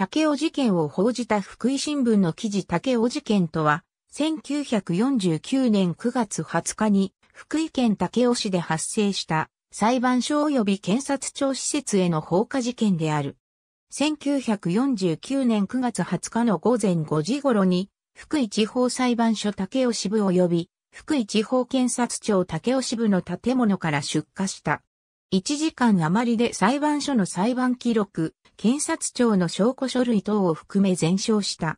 竹尾事件を報じた福井新聞の記事竹尾事件とは、1949年9月20日に福井県竹尾市で発生した裁判所及び検察庁施設への放火事件である。1949年9月20日の午前5時頃に、福井地方裁判所竹尾支部及び福井地方検察庁竹尾支部の建物から出火した。1時間余りで裁判所の裁判記録、検察庁の証拠書類等を含め全焼した。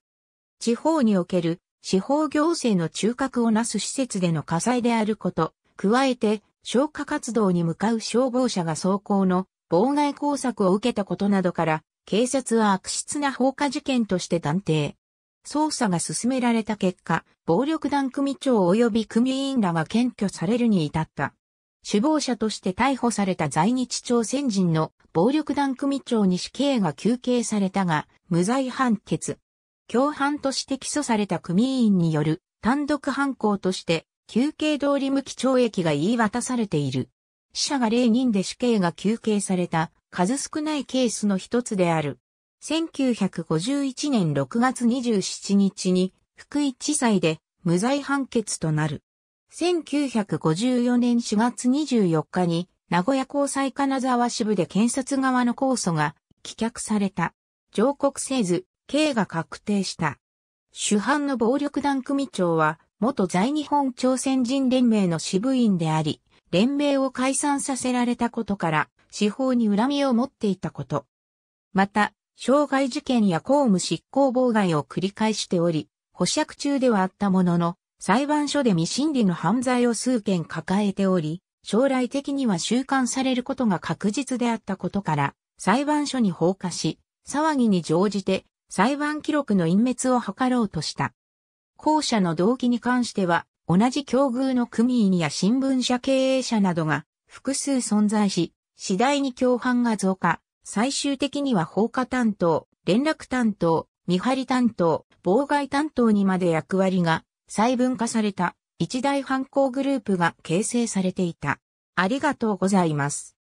地方における司法行政の中核をなす施設での火災であること、加えて消火活動に向かう消防車が走行の妨害工作を受けたことなどから、警察は悪質な放火事件として断定。捜査が進められた結果、暴力団組長及び組員らが検挙されるに至った。首謀者として逮捕された在日朝鮮人の暴力団組長に死刑が求刑されたが、無罪判決。共犯として起訴された組員による単独犯行として、休刑通り無期懲役が言い渡されている。死者が0人で死刑が求刑された数少ないケースの一つである。1951年6月27日に福井地裁で無罪判決となる。1954年4月24日に、名古屋高裁金沢支部で検察側の控訴が棄却された。上告せず、刑が確定した。主犯の暴力団組長は、元在日本朝鮮人連盟の支部員であり、連盟を解散させられたことから、司法に恨みを持っていたこと。また、傷害事件や公務執行妨害を繰り返しており、保釈中ではあったものの、裁判所で未審理の犯罪を数件抱えており、将来的には収監されることが確実であったことから、裁判所に放火し、騒ぎに乗じて裁判記録の隠滅を図ろうとした。後者の動機に関しては、同じ境遇の組員や新聞社経営者などが複数存在し、次第に共犯が増加、最終的には放火担当、連絡担当、見張り担当、妨害担当にまで役割が細分化された一大犯行グループが形成されていた。ありがとうございます。